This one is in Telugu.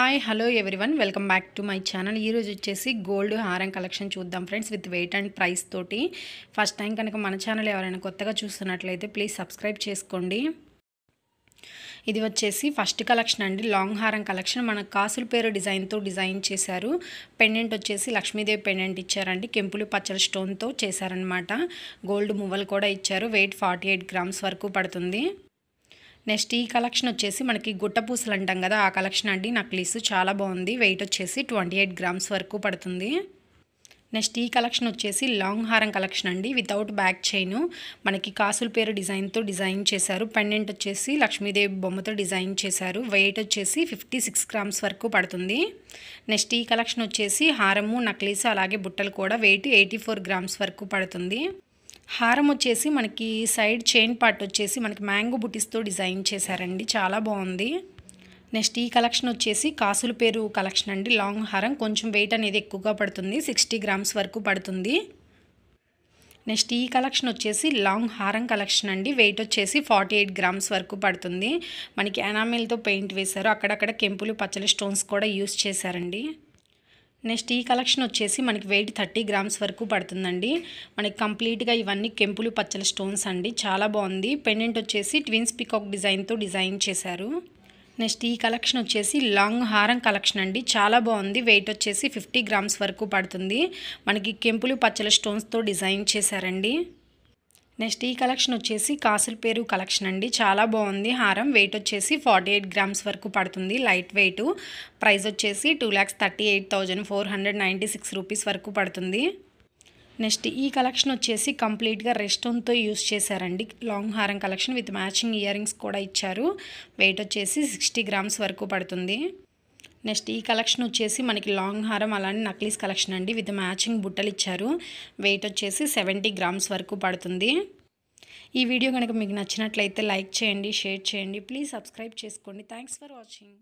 hi hello one welcome back to my channel ఈరోజు వచ్చేసి గోల్డ్ హారం కలెక్షన్ చూద్దాం friends with weight and price తోటి ఫస్ట్ టైం కనుక మన ఛానల్ ఎవరైనా కొత్తగా చూస్తున్నట్లయితే ప్లీజ్ సబ్స్క్రైబ్ చేసుకోండి ఇది వచ్చేసి ఫస్ట్ కలెక్షన్ అండి లాంగ్ హారం కలెక్షన్ మన కాసుల పేరు డిజైన్తో డిజైన్ చేశారు పెండెంట్ వచ్చేసి లక్ష్మీదేవి పెండెంట్ ఇచ్చారండి కెంపులు పచ్చడి స్టోన్తో చేశారనమాట గోల్డ్ మువ్వలు కూడా ఇచ్చారు వెయిట్ ఫార్టీ గ్రామ్స్ వరకు పడుతుంది నెక్స్ట్ ఈ కలెక్షన్ వచ్చేసి మనకి గుట్టపూసలు అంటాం కదా ఆ కలెక్షన్ అండి నక్లీస్ చాలా బాగుంది వెయిట్ వచ్చేసి ట్వంటీ ఎయిట్ గ్రామ్స్ వరకు పడుతుంది నెక్స్ట్ ఈ కలెక్షన్ వచ్చేసి లాంగ్ హారం కలెక్షన్ అండి వితౌట్ బ్యాక్ చైన్ మనకి కాసుల పేరు డిజైన్తో డిజైన్ చేశారు పెండెంట్ వచ్చేసి లక్ష్మీదేవి బొమ్మతో డిజైన్ చేశారు వెయిట్ వచ్చేసి ఫిఫ్టీ సిక్స్ గ్రామ్స్ వరకు పడుతుంది నెక్స్ట్ ఈ కలెక్షన్ వచ్చేసి హారము నక్లీస్ అలాగే బుట్టలు కూడా వెయిట్ ఎయిటీ ఫోర్ గ్రామ్స్ వరకు పడుతుంది హారం వచ్చేసి మనకి సైడ్ చైన్ పార్ట్ వచ్చేసి మనకి మ్యాంగో బుటీస్తో డిజైన్ చేశారండి చాలా బాగుంది నెక్స్ట్ ఈ కలెక్షన్ వచ్చేసి కాసుల పేరు కలెక్షన్ అండి లాంగ్ హారం కొంచెం వెయిట్ అనేది ఎక్కువగా పడుతుంది సిక్స్టీ గ్రామ్స్ వరకు పడుతుంది నెక్స్ట్ ఈ కలెక్షన్ వచ్చేసి లాంగ్ హారం కలెక్షన్ అండి వెయిట్ వచ్చేసి ఫార్టీ ఎయిట్ గ్రామ్స్ వరకు పడుతుంది మనకి ఎనామిల్తో పెయింట్ వేశారు అక్కడక్కడ కెంపులు పచ్చల స్టోన్స్ కూడా యూస్ చేశారండి నెక్స్ట్ ఈ కలెక్షన్ వచ్చేసి మనకి వెయిట్ థర్టీ గ్రామ్స్ వరకు పడుతుందండి మనకి కంప్లీట్గా ఇవన్నీ కెంపులు పచ్చల స్టోన్స్ అండి చాలా బాగుంది పెండెంట్ వచ్చేసి ట్విన్స్ పికాక్ డిజైన్తో డిజైన్ చేశారు నెక్స్ట్ ఈ కలెక్షన్ వచ్చేసి లాంగ్ హారం కలెక్షన్ అండి చాలా బాగుంది వెయిట్ వచ్చేసి ఫిఫ్టీ గ్రామ్స్ వరకు పడుతుంది మనకి కెంపులు పచ్చల స్టోన్స్తో డిజైన్ చేశారండి నెక్స్ట్ ఈ కలెక్షన్ వచ్చేసి కాసుల పేరు కలెక్షన్ అండి చాలా బాగుంది హారం వెయిట్ వచ్చేసి ఫార్టీ ఎయిట్ గ్రామ్స్ వరకు పడుతుంది లైట్ వెయిట్ ప్రైస్ వచ్చేసి two lakhs thirty eight thousand four hundred ninety six rupees వరకు పడుతుంది నెక్స్ట్ ఈ కలెక్షన్ వచ్చేసి కంప్లీట్గా రెస్టోన్తో యూస్ చేశారండి లాంగ్ హారం collection with matching earrings కూడా ఇచ్చారు వెయిట్ వచ్చేసి సిక్స్టీ గ్రామ్స్ వరకు పడుతుంది నెక్స్ట్ ఈ కలెక్షన్ వచ్చేసి మనకి లాంగ్ హారం అలానే నక్లీస్ కలెక్షన్ అండి విత్ మ్యాచింగ్ బుట్టలు ఇచ్చారు వెయిట్ వచ్చేసి సెవెంటీ గ్రామ్స్ వరకు పడుతుంది ఈ వీడియో కనుక మీకు నచ్చినట్లయితే లైక్ చేయండి షేర్ చేయండి ప్లీజ్ సబ్స్క్రైబ్ చేసుకోండి థ్యాంక్స్ ఫర్ వాచింగ్